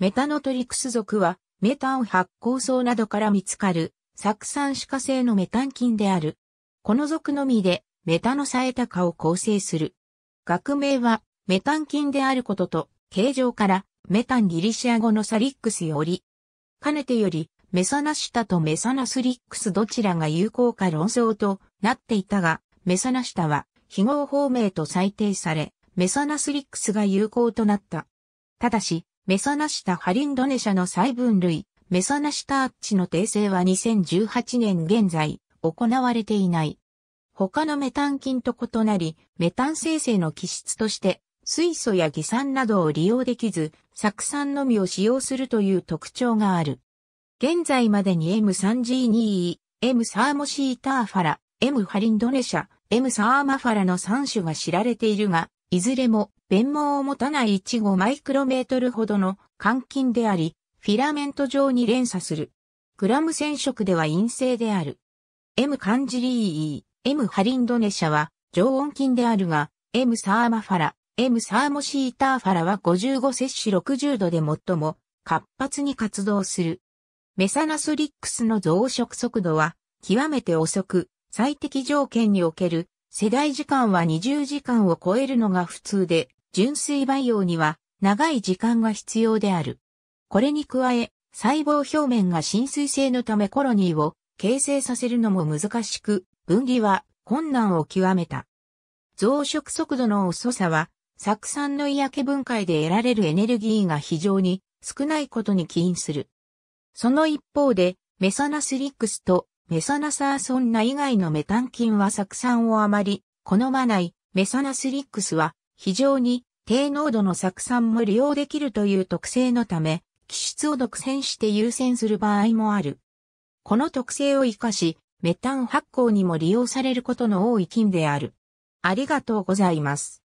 メタノトリクス属は、メタン発酵層などから見つかる、酢酸歯科性のメタン菌である。この属のみで、メタノサエタカを構成する。学名は、メタン菌であることと、形状から、メタンギリシア語のサリックスより、かねてより、メサナシタとメサナスリックスどちらが有効か論争となっていたが、メサナシタは、非合法名と裁定され、メサナスリックスが有効となった。ただし、メサナシタハリンドネシャの細分類、メサナシタアッチの訂正は2018年現在、行われていない。他のメタン菌と異なり、メタン生成の気質として、水素や偽酸などを利用できず、酢酸のみを使用するという特徴がある。現在までに M3G2E、M サーモシーターファラ、M ハリンドネシャ、M サーマファラの3種が知られているが、いずれも弁毛を持たない15マイクロメートルほどの換金であり、フィラメント状に連鎖する。グラム染色では陰性である。M カンジリー M ハリンドネシャは常温菌であるが、M サーマファラ、M サーモシーターファラは55摂氏60度で最も活発に活動する。メサナソリックスの増殖速度は極めて遅く、最適条件における世代時間は20時間を超えるのが普通で、純粋培養には長い時間が必要である。これに加え、細胞表面が浸水性のためコロニーを形成させるのも難しく、分離は困難を極めた。増殖速度の遅さは、酢酸の嫌気分解で得られるエネルギーが非常に少ないことに起因する。その一方で、メサナスリックスとメサナサーソンナ以外のメタン菌は酢酸をあまり好まないメサナスリックスは非常に低濃度の酢酸も利用できるという特性のため、気質を独占して優先する場合もある。この特性を活かし、メタン発酵にも利用されることの多い菌である。ありがとうございます。